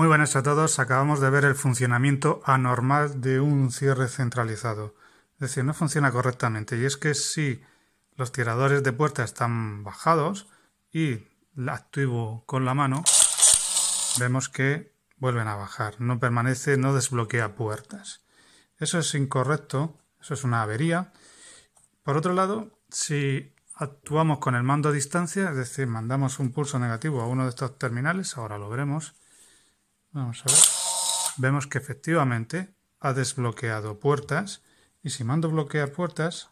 Muy buenas a todos. Acabamos de ver el funcionamiento anormal de un cierre centralizado. Es decir, no funciona correctamente. Y es que si los tiradores de puerta están bajados y la activo con la mano, vemos que vuelven a bajar. No permanece, no desbloquea puertas. Eso es incorrecto. Eso es una avería. Por otro lado, si actuamos con el mando a distancia, es decir, mandamos un pulso negativo a uno de estos terminales, ahora lo veremos, Vamos a ver. Vemos que efectivamente ha desbloqueado puertas. Y si mando bloquear puertas,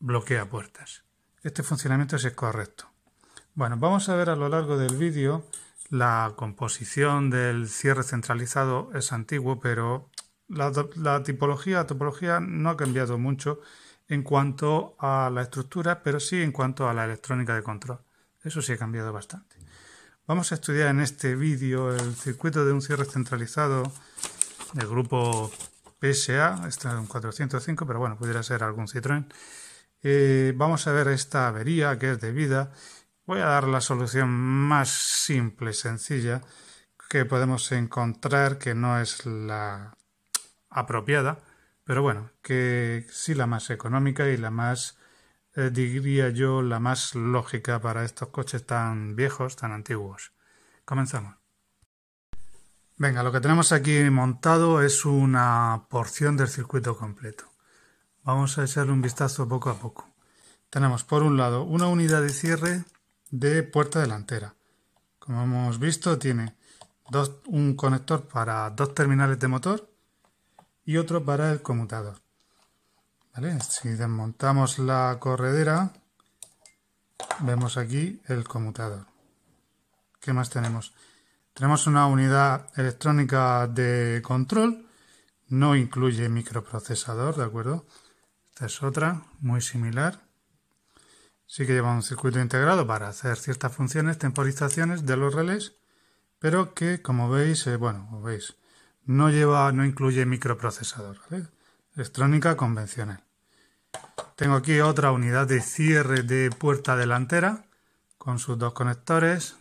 bloquea puertas. Este funcionamiento es correcto. Bueno, vamos a ver a lo largo del vídeo la composición del cierre centralizado es antiguo, pero la, tipología, topología no ha cambiado mucho en cuanto a la estructura, pero sí en cuanto a la electrónica de control. Eso sí ha cambiado bastante. Vamos a estudiar en este vídeo el circuito de un cierre centralizado del grupo PSA, este es un 405, pero bueno, pudiera ser algún Citroën. Eh, vamos a ver esta avería que es debida. Voy a dar la solución más simple, sencilla, que podemos encontrar, que no es la apropiada, pero bueno, que sí la más económica y la más eh, diría yo, la más lógica para estos coches tan viejos, tan antiguos. Comenzamos. Venga, lo que tenemos aquí montado es una porción del circuito completo. Vamos a echarle un vistazo poco a poco. Tenemos por un lado una unidad de cierre de puerta delantera. Como hemos visto tiene dos, un conector para dos terminales de motor y otro para el conmutador. Si desmontamos la corredera, vemos aquí el conmutador. ¿Qué más tenemos? Tenemos una unidad electrónica de control, no incluye microprocesador, ¿de acuerdo? Esta es otra, muy similar. Sí que lleva un circuito integrado para hacer ciertas funciones, temporizaciones de los relés, pero que, como veis, eh, bueno, veis, no lleva, no incluye microprocesador, Electrónica convencional. Tengo aquí otra unidad de cierre de puerta delantera con sus dos conectores,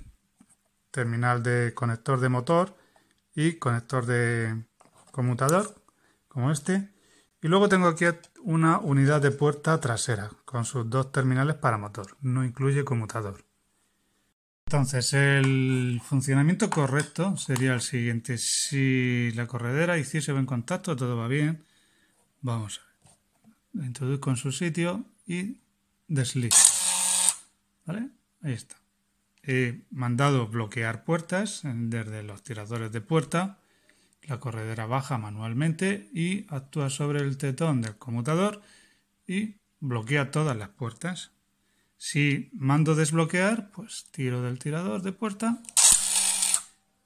terminal de conector de motor y conector de conmutador, como este. Y luego tengo aquí una unidad de puerta trasera con sus dos terminales para motor, no incluye conmutador. Entonces, el funcionamiento correcto sería el siguiente. Si la corredera y si se ven en contacto, todo va bien. Vamos a lo introduzco en su sitio y deslizo. ¿Vale? Ahí está. He mandado bloquear puertas desde los tiradores de puerta. La corredera baja manualmente y actúa sobre el tetón del conmutador y bloquea todas las puertas. Si mando desbloquear, pues tiro del tirador de puerta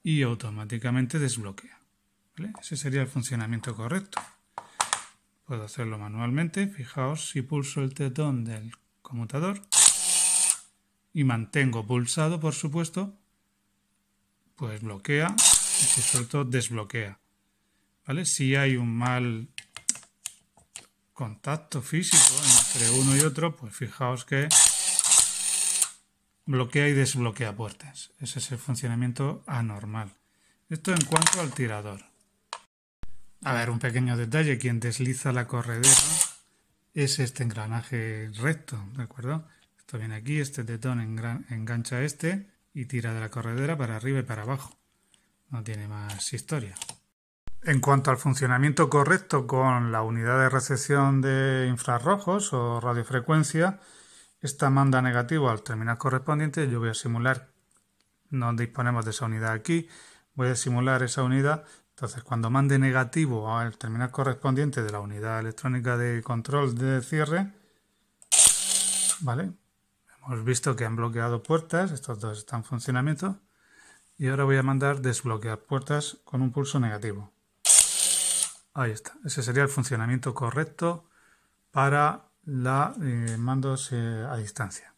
y automáticamente desbloquea. ¿Vale? Ese sería el funcionamiento correcto. Puedo hacerlo manualmente. Fijaos, si pulso el tetón del conmutador y mantengo pulsado, por supuesto, pues bloquea y si suelto desbloquea. ¿Vale? Si hay un mal contacto físico entre uno y otro, pues fijaos que bloquea y desbloquea puertas. Ese es el funcionamiento anormal. Esto en cuanto al tirador. A ver, un pequeño detalle, quien desliza la corredera es este engranaje recto, ¿de acuerdo? Esto viene aquí, este tetón engancha este y tira de la corredera para arriba y para abajo. No tiene más historia. En cuanto al funcionamiento correcto con la unidad de recepción de infrarrojos o radiofrecuencia, esta manda negativo al terminal correspondiente. Yo voy a simular, no disponemos de esa unidad aquí, voy a simular esa unidad entonces, cuando mande negativo al terminal correspondiente de la unidad electrónica de control de cierre, ¿vale? Hemos visto que han bloqueado puertas, estos dos están en funcionamiento, y ahora voy a mandar desbloquear puertas con un pulso negativo. Ahí está, ese sería el funcionamiento correcto para los eh, mandos eh, a distancia.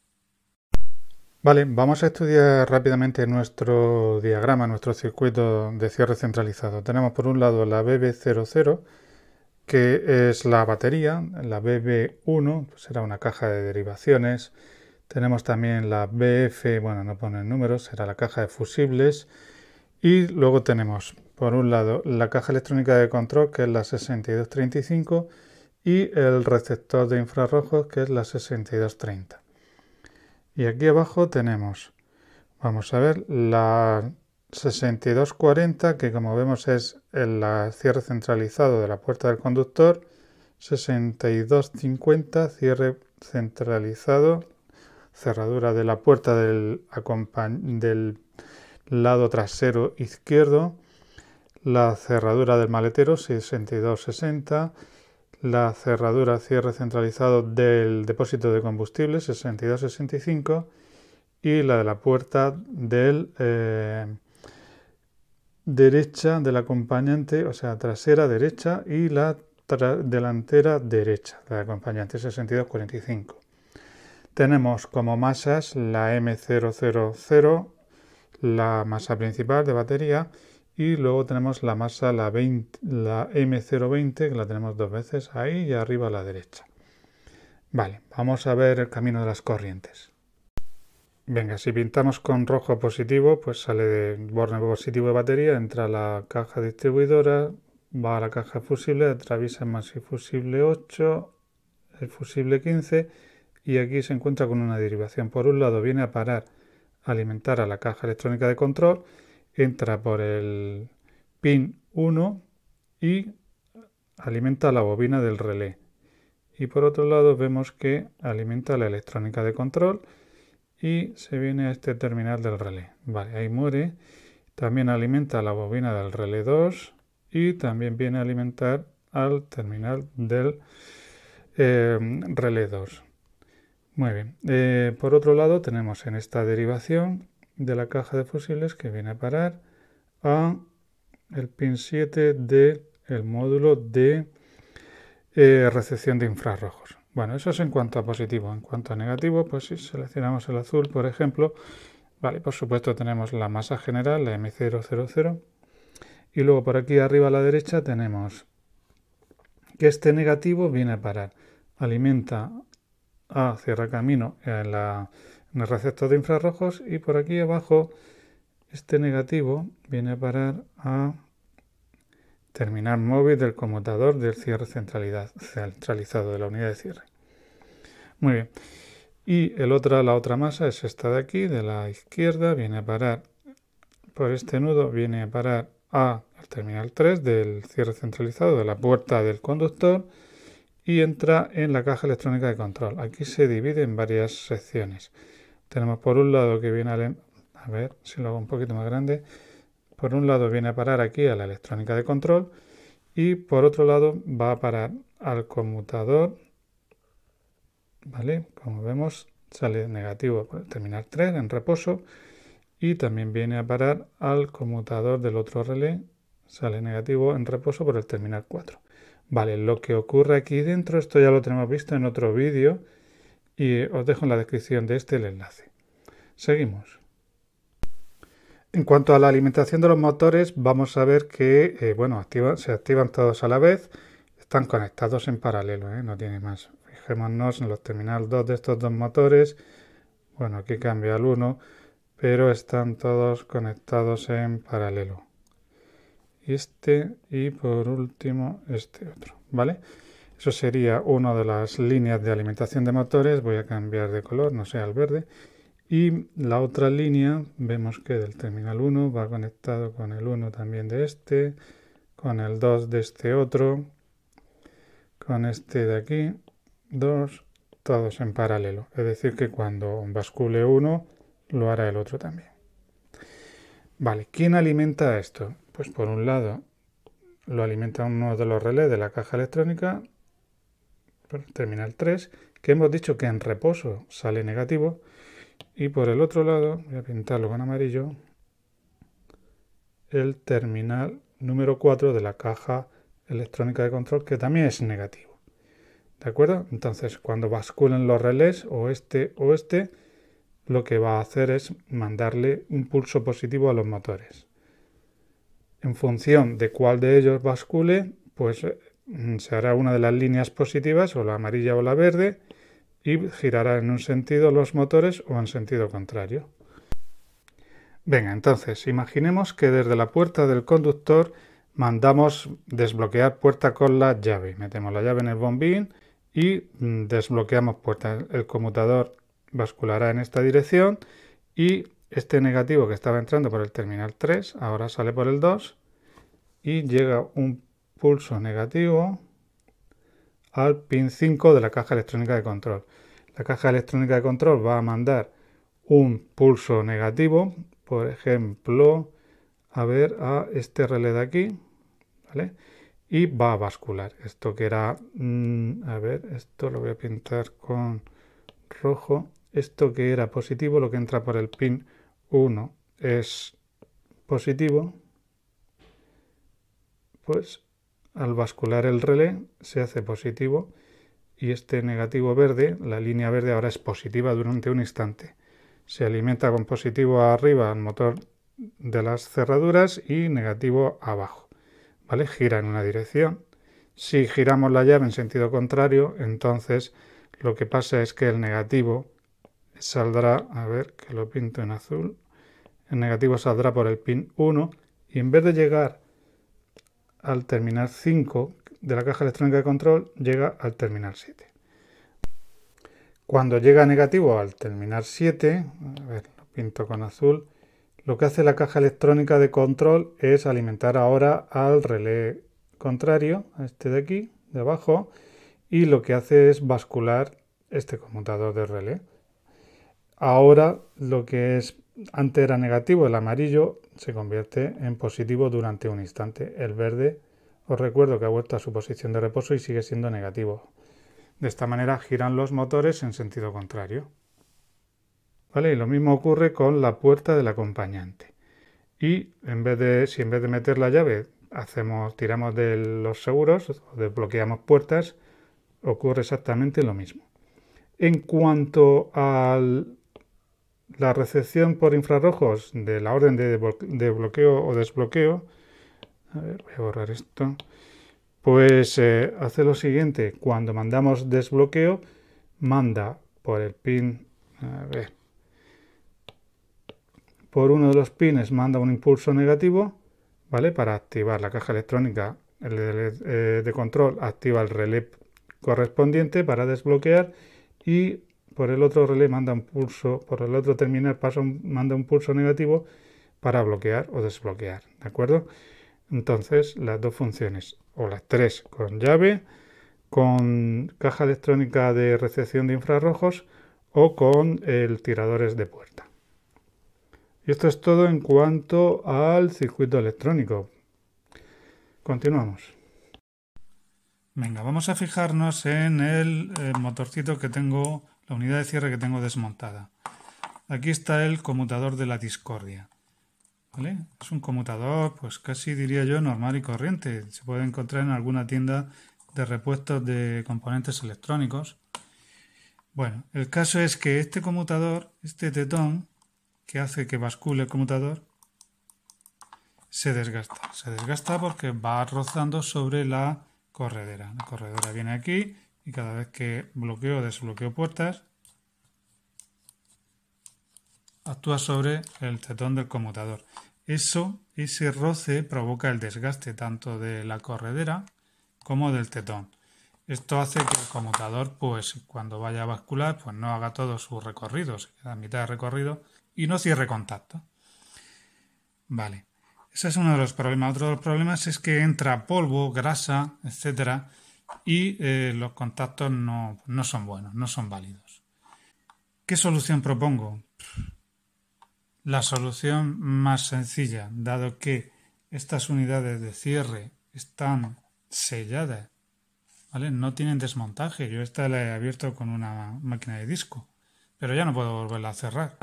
Vale, vamos a estudiar rápidamente nuestro diagrama, nuestro circuito de cierre centralizado. Tenemos por un lado la BB00, que es la batería, la BB1 pues, será una caja de derivaciones, tenemos también la BF, bueno, no ponen números, será la caja de fusibles. Y luego tenemos, por un lado, la caja electrónica de control, que es la 6235, y el receptor de infrarrojos, que es la 6230. Y aquí abajo tenemos, vamos a ver, la 6240, que como vemos es el cierre centralizado de la puerta del conductor, 6250, cierre centralizado, cerradura de la puerta del, del lado trasero izquierdo, la cerradura del maletero 6260, la cerradura cierre centralizado del depósito de combustible 6265 y la de la puerta del eh, derecha del acompañante, o sea, trasera derecha y la delantera derecha de la acompañante 6245. Tenemos como masas la M000, la masa principal de batería, y luego tenemos la masa, la, la M020, que la tenemos dos veces ahí y arriba a la derecha. Vale, vamos a ver el camino de las corrientes. Venga, si pintamos con rojo positivo, pues sale de borne positivo de batería, entra a la caja distribuidora, va a la caja fusible, atraviesa más fusible 8, el fusible 15 y aquí se encuentra con una derivación. Por un lado viene a parar, a alimentar a la caja electrónica de control entra por el pin 1 y alimenta la bobina del relé. Y por otro lado vemos que alimenta la electrónica de control y se viene a este terminal del relé. Vale, ahí muere. También alimenta la bobina del relé 2 y también viene a alimentar al terminal del eh, relé 2. Muy bien. Eh, por otro lado tenemos en esta derivación de la caja de fusibles que viene a parar a el pin 7 del el módulo de eh, recepción de infrarrojos. Bueno, eso es en cuanto a positivo. En cuanto a negativo, pues si seleccionamos el azul, por ejemplo, vale, por supuesto tenemos la masa general, la M000, y luego por aquí arriba a la derecha tenemos que este negativo viene a parar, alimenta a cierra camino en la un receptor de infrarrojos y por aquí abajo este negativo viene a parar a terminal móvil del conmutador del cierre centralizado de la unidad de cierre. Muy bien. Y el otra, la otra masa es esta de aquí, de la izquierda, viene a parar por este nudo, viene a parar a terminal 3 del cierre centralizado de la puerta del conductor y entra en la caja electrónica de control. Aquí se divide en varias secciones. Tenemos por un lado que viene A ver si lo hago un poquito más grande. Por un lado viene a parar aquí a la electrónica de control y por otro lado va a parar al conmutador. ¿Vale? Como vemos sale negativo por el terminal 3 en reposo y también viene a parar al conmutador del otro relé. Sale negativo en reposo por el terminal 4. Vale, lo que ocurre aquí dentro, esto ya lo tenemos visto en otro vídeo y os dejo en la descripción de este el enlace. Seguimos. En cuanto a la alimentación de los motores, vamos a ver que eh, bueno, se activan todos a la vez, están conectados en paralelo, ¿eh? no tiene más. Fijémonos en los terminales 2 de estos dos motores. Bueno, aquí cambia el 1, pero están todos conectados en paralelo. Este y por último este otro, ¿vale? Eso sería una de las líneas de alimentación de motores. Voy a cambiar de color, no sea el verde. Y la otra línea, vemos que del terminal 1 va conectado con el 1 también de este, con el 2 de este otro, con este de aquí, 2, todos en paralelo. Es decir, que cuando bascule uno, lo hará el otro también. Vale, ¿quién alimenta esto? Pues por un lado, lo alimenta uno de los relés de la caja electrónica terminal 3, que hemos dicho que en reposo sale negativo. Y por el otro lado, voy a pintarlo con amarillo, el terminal número 4 de la caja electrónica de control, que también es negativo. ¿De acuerdo? Entonces, cuando basculen los relés, o este o este, lo que va a hacer es mandarle un pulso positivo a los motores. En función de cuál de ellos bascule, pues Mm, se hará una de las líneas positivas, o la amarilla o la verde, y girará en un sentido los motores o en sentido contrario. Venga, entonces, imaginemos que desde la puerta del conductor mandamos desbloquear puerta con la llave. Metemos la llave en el bombín y mm, desbloqueamos puerta. El conmutador basculará en esta dirección y este negativo que estaba entrando por el terminal 3 ahora sale por el 2 y llega un pulso negativo al pin 5 de la caja electrónica de control. La caja electrónica de control va a mandar un pulso negativo, por ejemplo, a ver a este relé de aquí, ¿vale? Y va a bascular. Esto que era, mm, a ver, esto lo voy a pintar con rojo. Esto que era positivo, lo que entra por el pin 1 es positivo. Pues al bascular el relé se hace positivo y este negativo verde, la línea verde ahora es positiva durante un instante. Se alimenta con positivo arriba al motor de las cerraduras y negativo abajo. ¿Vale? Gira en una dirección. Si giramos la llave en sentido contrario, entonces lo que pasa es que el negativo saldrá, a ver que lo pinto en azul, el negativo saldrá por el pin 1 y en vez de llegar al terminal 5 de la caja electrónica de control llega al terminal 7. Cuando llega negativo al terminal 7, lo pinto con azul, lo que hace la caja electrónica de control es alimentar ahora al relé contrario, a este de aquí, de abajo, y lo que hace es bascular este conmutador de relé. Ahora lo que es antes era negativo, el amarillo se convierte en positivo durante un instante. El verde, os recuerdo que ha vuelto a su posición de reposo y sigue siendo negativo. De esta manera giran los motores en sentido contrario. ¿Vale? Y lo mismo ocurre con la puerta del acompañante. Y en vez de, si en vez de meter la llave hacemos, tiramos de los seguros o desbloqueamos puertas, ocurre exactamente lo mismo. En cuanto al la recepción por infrarrojos de la orden de, bloqueo o desbloqueo, a ver, voy a borrar esto, pues eh, hace lo siguiente, cuando mandamos desbloqueo, manda por el pin, a ver, por uno de los pines manda un impulso negativo, ¿vale? Para activar la caja electrónica eh, de control, activa el relé correspondiente para desbloquear y por el otro relé manda un pulso, por el otro terminal pasa manda un pulso negativo para bloquear o desbloquear, ¿de acuerdo? Entonces, las dos funciones, o las tres, con llave, con caja electrónica de recepción de infrarrojos o con el tiradores de puerta. Y esto es todo en cuanto al circuito electrónico. Continuamos. Venga, vamos a fijarnos en el eh, motorcito que tengo la unidad de cierre que tengo desmontada. Aquí está el conmutador de la discordia. Es un conmutador, pues casi diría yo, normal y corriente. Se puede encontrar en alguna tienda de repuestos de componentes electrónicos. Bueno, el caso es que este conmutador, este tetón, que hace que bascule el conmutador, se desgasta. Se desgasta porque va rozando sobre la corredera. La corredera viene aquí y cada vez que bloqueo o desbloqueo puertas, actúa sobre el tetón del conmutador. Eso, ese roce provoca el desgaste tanto de la corredera como del tetón. Esto hace que el conmutador, pues cuando vaya a bascular, pues no haga todo su recorrido, se queda mitad de recorrido y no cierre contacto. Vale, ese es uno de los problemas. Otro de los problemas es que entra polvo, grasa, etcétera, y eh, los contactos no, son buenos, no son válidos. ¿Qué solución propongo? La solución más sencilla, dado que estas unidades de cierre están selladas, No tienen desmontaje. Yo esta la he abierto con una máquina de disco, pero ya no puedo volverla a cerrar.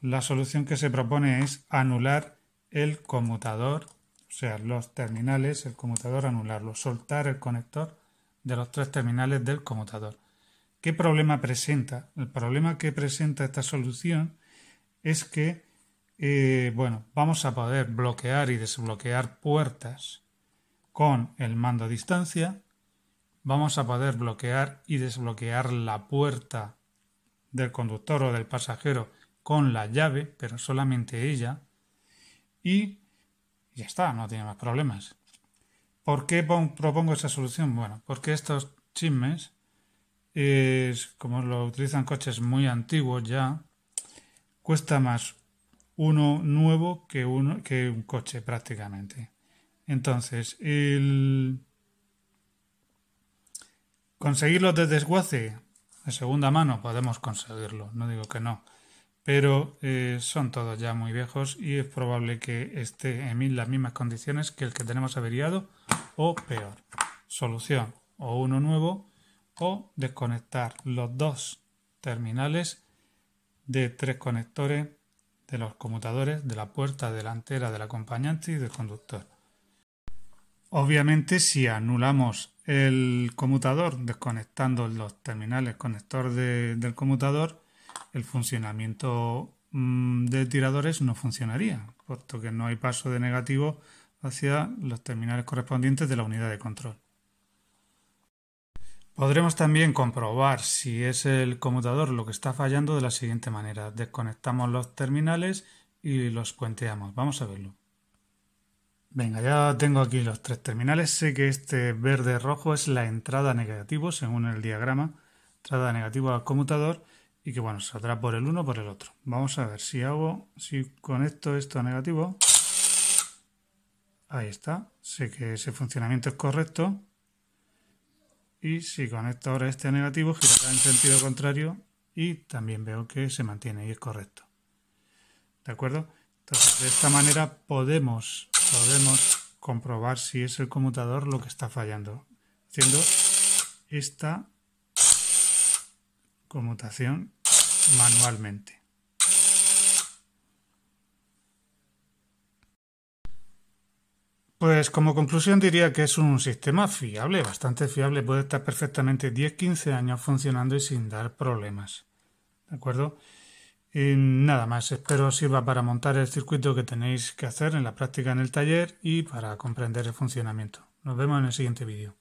La solución que se propone es anular el conmutador, o sea, los terminales, el conmutador, anularlo, soltar el conector de los tres terminales del conmutador. ¿Qué problema presenta? El problema que presenta esta solución es que, eh, bueno, vamos a poder bloquear y desbloquear puertas con el mando a distancia. Vamos a poder bloquear y desbloquear la puerta del conductor o del pasajero con la llave, pero solamente ella. Y ya está, no tiene más problemas. ¿Por qué propongo esa solución? Bueno, porque estos chismes, como lo utilizan coches muy antiguos ya, cuesta más uno nuevo que, uno, que un coche prácticamente. Entonces, el conseguirlos de desguace de segunda mano podemos conseguirlo, no digo que no, pero eh, son todos ya muy viejos y es probable que esté en las mismas condiciones que el que tenemos averiado o peor. Solución o uno nuevo o desconectar los dos terminales de tres conectores de los conmutadores de la puerta delantera del acompañante y del conductor. Obviamente si anulamos el conmutador desconectando los terminales conector del conmutador, el funcionamiento mm, de tiradores no funcionaría, puesto que no hay paso de negativo hacia los terminales correspondientes de la unidad de control. Podremos también comprobar si es el conmutador lo que está fallando de la siguiente manera. Desconectamos los terminales y los puenteamos. Vamos a verlo. Venga, ya tengo aquí los tres terminales. Sé que este verde rojo es la entrada negativo, según el diagrama. Entrada negativa al conmutador y que bueno, saldrá por el uno por el otro. Vamos a ver si hago, si conecto esto a negativo. Ahí está. Sé que ese funcionamiento es correcto. Y si conecto ahora este a negativo, girará en sentido contrario y también veo que se mantiene y es correcto. ¿De acuerdo? Entonces, de esta manera podemos, podemos comprobar si es el conmutador lo que está fallando. Haciendo esta conmutación manualmente. Pues como conclusión diría que es un sistema fiable, bastante fiable, puede estar perfectamente 10-15 años funcionando y sin dar problemas. ¿De acuerdo? Y nada más, espero sirva para montar el circuito que tenéis que hacer en la práctica en el taller y para comprender el funcionamiento. Nos vemos en el siguiente vídeo.